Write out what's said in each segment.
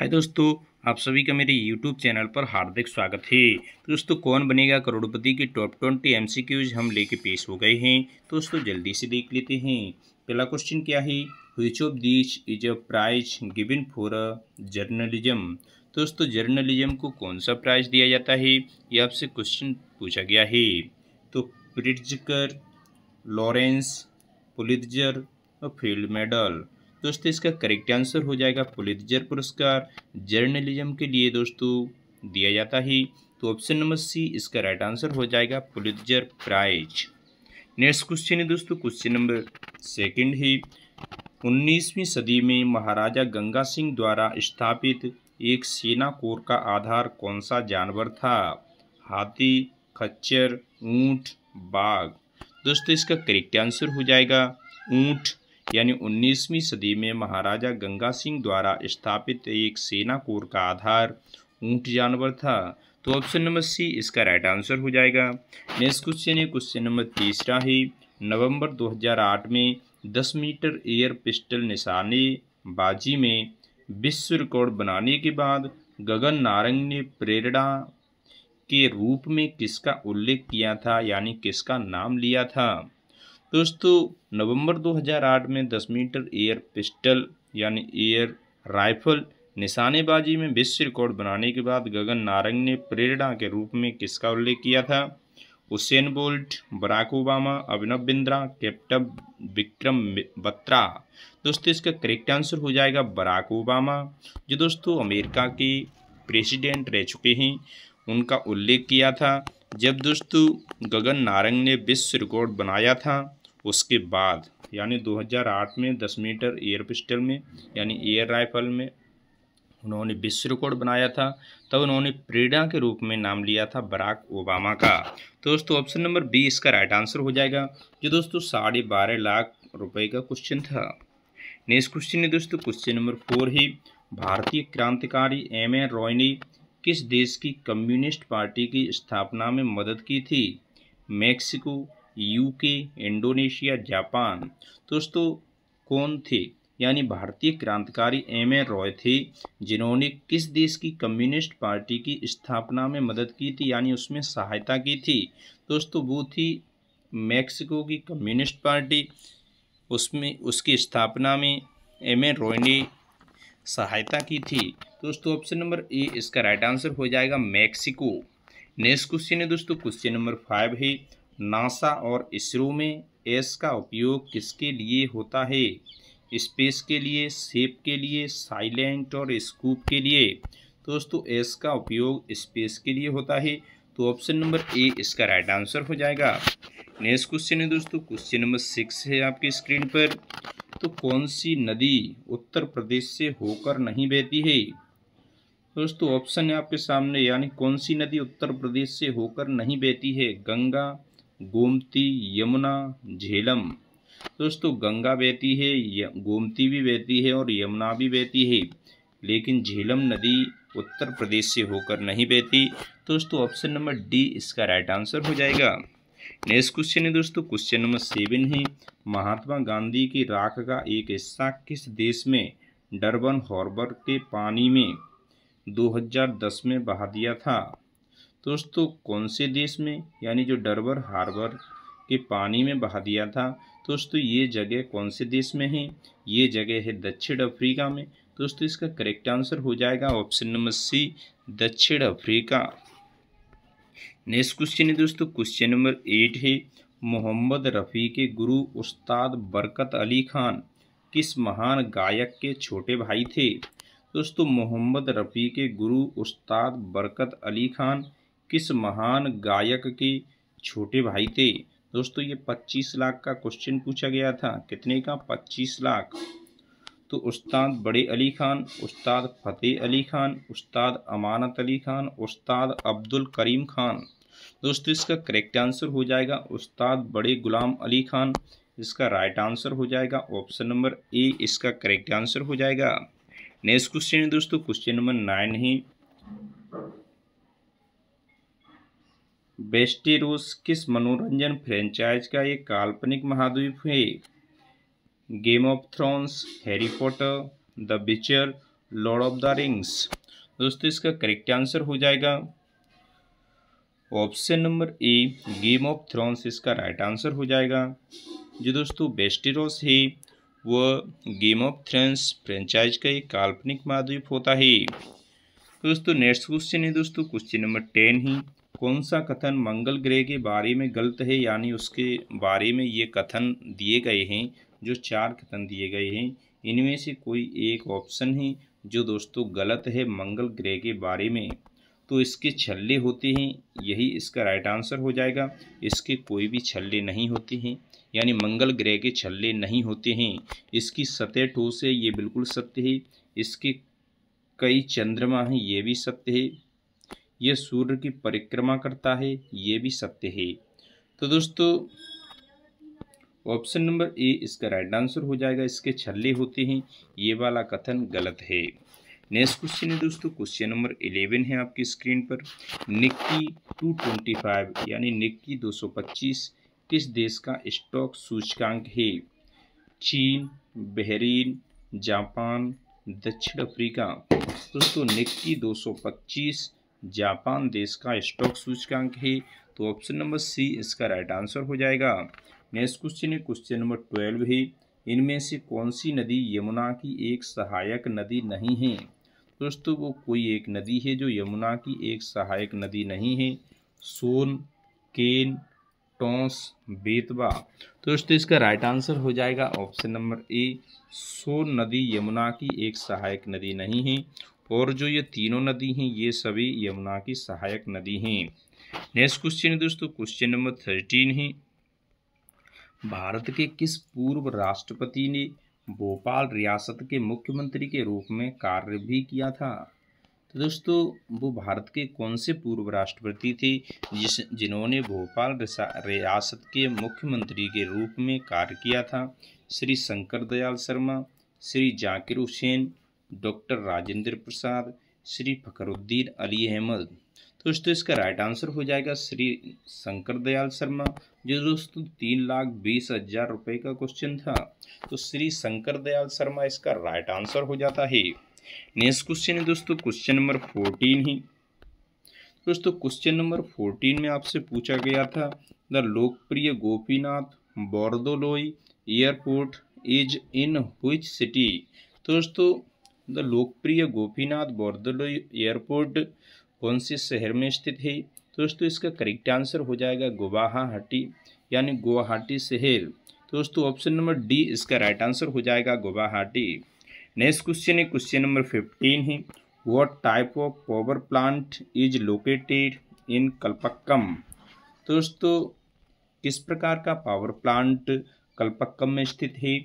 हाय दोस्तों आप सभी का मेरे यूट्यूब चैनल पर हार्दिक स्वागत है दोस्तों कौन बनेगा करोड़पति के top twenty M C Qs हम लेके पेश हो गए हैं तो दोस्तों जल्दी से देख लेते हैं पहला क्वेश्चन क्या है which of this is a prize given for a journalism दोस्तों जर्नलिज्म को कौन सा प्राइज दिया जाता है ये आपसे क्वेश्चन पूछा गया है तो प्रिटकर लॉरेंस पुलिजर और फील्ड मेडल दोस्तों इसका करेक्ट आंसर हो जाएगा पुलितजर पुरस्कार जर्नलिज्म के लिए दोस्तों दिया जाता है तो ऑप्शन नंबर सी इसका राइट आंसर हो जाएगा पुलितजर प्राइज नेक्स्ट क्वेश्चन है दोस्तों क्वेश्चन नंबर सेकंड है उन्नीसवीं सदी में महाराजा गंगा सिंह द्वारा स्थापित एक सेना कोर का आधार कौन सा जानवर था हाथी खच्चर ऊंट बाघ दोस्तों इसका करेक्ट आंसर हो जाएगा ऊंट यानी 19वीं सदी में महाराजा गंगा सिंह द्वारा स्थापित एक सेना कोर का आधार ऊंट जानवर था तो ऑप्शन नंबर सी इसका राइट आंसर हो जाएगा नेक्स्ट क्वेश्चन है क्वेश्चन नंबर तीसरा ही नवंबर 2008 में 10 मीटर एयर पिस्टल निशानेबाजी में विश्व रिकॉर्ड बनाने के बाद गगन नारंग ने प्रेरणा के रूप में किसका उल्लेख किया था यानी किसका नाम लिया था दोस्तों नवंबर 2008 में 10 मीटर एयर पिस्टल यानी एयर राइफल निशानेबाजी में विश्व रिकॉर्ड बनाने के बाद गगन नारंग ने प्रेरणा के रूप में किसका उल्लेख किया था Usain Bolt Barack Obama Abhinav Bindra captain Vikram Batra दोस्तों इसका करेक्ट आंसर हो जाएगा बराक ओबामा जो दोस्तों अमेरिका के प्रेसिडेंट रह चुके हैं उनका उल्लेख किया था जब दोस्तों गगन नारंग ने विश्व रिकॉर्ड बनाया था उसके बाद यानी 2008 में 10 मीटर एयर पिस्टल में यानी एयर राइफल में उन्होंने विश्व रिकॉर्ड बनाया था तब उन्होंने प्रेरणा के रूप में नाम लिया था बराक ओबामा का तो दोस्तों ऑप्शन नंबर बी इसका राइट आंसर हो जाएगा जो दोस्तों साढ़े बारह लाख रुपए का क्वेश्चन था नेक्स्ट क्वेश्चन है दोस्तों क्वेश्चन नंबर फोर ही भारतीय क्रांतिकारी एम एन रॉय ने किस देश की कम्युनिस्ट पार्टी की स्थापना में मदद की थी मैक्सिको यूके इंडोनेशिया जापान दोस्तों कौन थे यानी भारतीय क्रांतिकारी एम ए रॉय थे जिन्होंने किस देश की कम्युनिस्ट पार्टी की स्थापना में मदद की थी यानी उसमें सहायता की थी दोस्तों वो थी मैक्सिको की कम्युनिस्ट पार्टी उसमें उसकी स्थापना में एम ए रॉय ने सहायता की थी दोस्तों ऑप्शन नंबर ए इसका राइट आंसर हो जाएगा मैक्सिको नेक्स्ट क्वेश्चन है दोस्तों क्वेश्चन नंबर फाइव है नासा और इसरो में एस का उपयोग किसके लिए होता है स्पेस के लिए सेप के लिए साइलेंट और स्कूप के लिए दोस्तों एस का उपयोग स्पेस के लिए होता है तो ऑप्शन नंबर ए इसका राइट आंसर हो जाएगा नेक्स्ट क्वेश्चन है दोस्तों क्वेश्चन नंबर सिक्स है आपकी स्क्रीन पर तो कौन सी नदी उत्तर प्रदेश से होकर नहीं बहती है दोस्तों ऑप्शन है आपके सामने यानी कौन सी नदी उत्तर प्रदेश से होकर नहीं बहती है गंगा गोमती यमुना झेलम दोस्तों गंगा बहती है गोमती भी बहती है और यमुना भी बहती है लेकिन झेलम नदी उत्तर प्रदेश से होकर नहीं बहती दोस्तों ऑप्शन नंबर डी इसका राइट आंसर हो जाएगा नेक्स्ट क्वेश्चन है दोस्तों क्वेश्चन नंबर सेवन है महात्मा गांधी की राख का एक हिस्सा किस देश में डरबन हॉर्बर के पानी में 2010 में बहा दिया था दोस्तों कौन से देश में यानी जो डरबर हार्बर के पानी में बहा दिया था दोस्तों ये जगह कौन से देश में है ये जगह है दक्षिण अफ्रीका में दोस्तों इसका करेक्ट आंसर हो जाएगा ऑप्शन नंबर सी दक्षिण अफ्रीका नेक्स्ट क्वेश्चन है दोस्तों क्वेश्चन नंबर एट है मोहम्मद रफ़ी के गुरु उस्ताद बरकत अली खान किस महान गायक के छोटे भाई थे दोस्तों मोहम्मद रफ़ी के गुरु उस्ताद बरकत अली खान किस महान गायक के छोटे भाई थे दोस्तों ये 25 लाख का क्वेश्चन पूछा गया था कितने का 25 लाख तो उस्ताद बड़े अली खान उस्ताद फ़तेह अली खान उस्ताद अमानत अली खान उस्ताद अब्दुल करीम खान दोस्तों इसका करेक्ट आंसर हो जाएगा उस्ताद बड़े गुलाम अली खान इसका राइट आंसर हो जाएगा ऑप्शन नंबर ए इसका करेक्ट आंसर हो जाएगा नेक्स्ट क्वेश्चन है दोस्तों क्वेश्चन नंबर नाइन है बेस्टी रूस किस मनोरंजन फ्रेंचाइज का एक काल्पनिक महाद्वीप है Game of Thrones Harry Potter the Witcher Lord of the Rings दोस्तों इसका करेक्ट आंसर हो जाएगा option number A Game of Thrones इसका राइट आंसर हो जाएगा जो दोस्तों बेस्टिरोस है वह गेम ऑफ थ्रोन्स फ्रेंचाइज का एक काल्पनिक महाद्वीप होता है दोस्तों नेक्स्ट क्वेश्चन है दोस्तों क्वेश्चन नंबर टेन ही कौन सा कथन मंगल ग्रह के बारे में गलत है यानी उसके बारे में ये कथन दिए गए हैं जो चार कथन दिए गए हैं इनमें से कोई एक ऑप्शन है जो दोस्तों गलत है मंगल ग्रह के बारे में तो इसके छल्ले होते हैं यही इसका राइट आंसर हो जाएगा इसके कोई भी छल्ले नहीं होते हैं यानी मंगल ग्रह के छल्ले नहीं होते हैं इसकी सतह ठोस है ये बिल्कुल सत्य है इसके कई चंद्रमा हैं ये भी सत्य है ये सूर्य की परिक्रमा करता है ये भी सत्य है तो दोस्तों ऑप्शन नंबर ए इसका राइट आंसर हो जाएगा इसके छल्ले होते हैं ये वाला कथन गलत है नेक्स्ट क्वेश्चन है दोस्तों क्वेश्चन नंबर इलेवन है आपकी स्क्रीन पर निक्की टू ट्वेंटी फाइव यानी निक्की दो सौ पच्चीस किस देश का स्टॉक सूचकांक है चीन बहरीन जापान दक्षिण अफ्रीका दोस्तों निक्की 225 जापान देश का स्टॉक सूचकांक है तो ऑप्शन नंबर सी इसका राइट आंसर हो जाएगा नेक्स्ट क्वेश्चन है क्वेश्चन नंबर ट्वेल्व है इनमें से कौन सी नदी यमुना की एक सहायक नदी नहीं है दोस्तों वो कोई एक नदी है जो यमुना की एक सहायक नदी नहीं है सोन केन टोंस बेतवा तो दोस्तों इसका राइट आंसर हो जाएगा ऑप्शन नंबर ए सो नदी यमुना की एक सहायक नदी नहीं है और जो ये तीनों नदी हैं ये सभी यमुना की सहायक नदी हैं नेक्स्ट क्वेश्चन है दोस्तों क्वेश्चन नंबर थर्टीन है भारत के किस पूर्व राष्ट्रपति ने भोपाल रियासत के मुख्यमंत्री के रूप में कार्य भी किया था तो दोस्तों वो भारत के कौन से पूर्व राष्ट्रपति थे जिस जिन्होंने भोपाल रियासत के मुख्यमंत्री के रूप में कार्य किया था श्री शंकर दयाल शर्मा श्री जाकिर हुसैन डॉक्टर राजेंद्र प्रसाद श्री फकरुद्दीन अली अहमद तो दोस्तों इसका राइट आंसर हो जाएगा श्री शंकर दयाल शर्मा जो दोस्तों तीन लाख बीस हजार रुपये का क्वेश्चन था तो श्री शंकर दयाल शर्मा इसका राइट आंसर हो जाता है नेक्स्ट क्वेश्चन है दोस्तों क्वेश्चन नंबर फोर्टीन ही दोस्तों क्वेश्चन नंबर फोर्टीन में आपसे पूछा गया था the Lokpriya Gopinath Bordoloi airport is in which city दोस्तों द लोकप्रिय गोपीनाथ बोर्दोलोई एयरपोर्ट कौन से शहर में स्थित है दोस्तों इसका करेक्ट आंसर हो जाएगा गुवाहाटी यानी गुवाहाटी शहर दोस्तों ऑप्शन नंबर डी इसका राइट आंसर हो जाएगा गुवाहाटी नेक्स्ट क्वेश्चन है क्वेश्चन नंबर फिफ्टीन है what type of power plant is located in Kalpakkam तो दोस्तों किस प्रकार का पावर प्लांट कल्पक्कम में स्थित है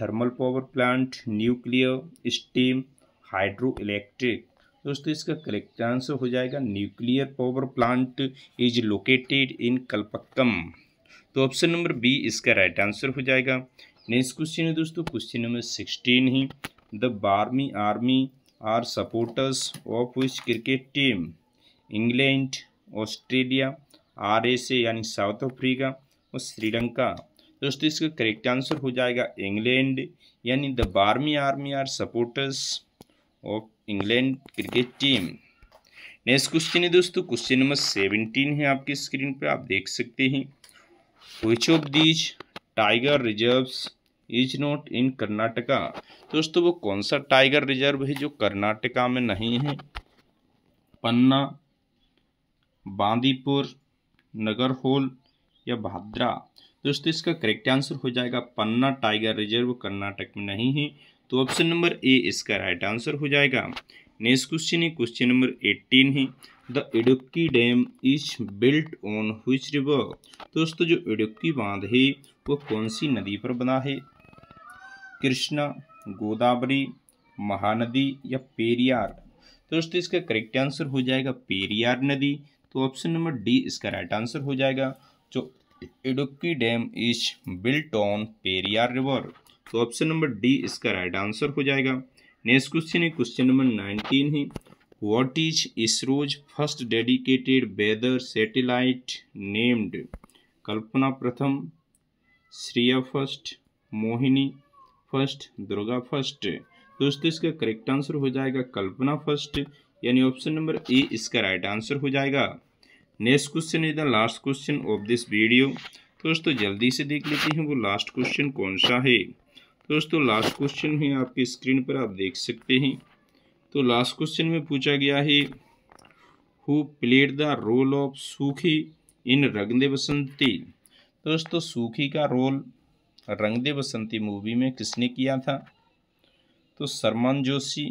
thermal power plant nuclear steam hydro electric दोस्तों इसका करेक्ट आंसर हो जाएगा nuclear power plant is located in Kalpakkam तो ऑप्शन नंबर बी इसका राइट आंसर हो जाएगा नेक्स्ट क्वेश्चन है दोस्तों क्वेश्चन नंबर सिक्सटीन ही the Barmy army are supporters of which cricket team England Australia R S A यानी साउथ अफ्रीका और श्रीलंका दोस्तों इसका करेक्ट आंसर हो जाएगा इंग्लैंड यानी the Barmy army are supporters of England cricket team next question है दोस्तों क्वेश्चन नंबर सेवनटीन है आपकी स्क्रीन पर आप देख सकते हैं which of these tiger reserves is not in Karnataka दोस्तों वो कौन सा टाइगर रिजर्व है जो कर्नाटका में नहीं है पन्ना बांदीपुर होल या भाद्रा दोस्तों इसका करेक्ट आंसर हो जाएगा पन्ना टाइगर रिजर्व कर्नाटक में नहीं है तो ऑप्शन नंबर ए इसका राइट आंसर हो जाएगा नेक्स्ट क्वेश्चन है क्वेश्चन नंबर एट्टीन है the Idukki dam is built on which river दोस्तों जो इडुक्की बांध है वो कौन सी नदी पर बना है कृष्णा गोदावरी महानदी या पेरियार तो दोस्तों इसका करेक्ट आंसर हो जाएगा पेरियार नदी तो ऑप्शन नंबर डी इसका राइट आंसर हो जाएगा जो Idukki dam is built on Periyar river तो ऑप्शन नंबर डी इसका राइट आंसर हो जाएगा नेक्स्ट क्वेश्चन है क्वेश्चन नंबर नाइनटीन है what is ISRO's first dedicated weather satellite named Kalpana Pratham Shreya first Mohini first Durga first तो दोस्तों इसका करेक्ट आंसर हो जाएगा कल्पना फर्स्ट यानी ऑप्शन नंबर ए इसका राइट आंसर हो जाएगा next question is the last question of this video दोस्तों जल्दी से देख लेते हैं वो लास्ट क्वेश्चन कौन सा है दोस्तों लास्ट क्वेश्चन है आपकी स्क्रीन पर आप देख सकते हैं तो लास्ट क्वेश्चन में पूछा गया है who played the role of Sukhi in रंगदे बसंती दोस्तों सूखी का रोल रंग दे बसंती मूवी में किसने किया था तो सरमन जोशी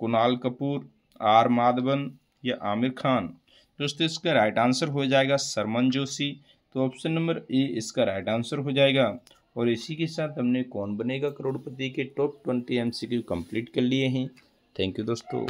कुणाल कपूर आर माधवन या आमिर खान दोस्तों इसका राइट आंसर हो जाएगा सरमन जोशी तो ऑप्शन नंबर ए इसका राइट आंसर हो जाएगा और इसी के साथ हमने कौन बनेगा करोड़पति के टॉप ट्वेंटी एम कंप्लीट कर लिए हैं थैंक यू दोस्तों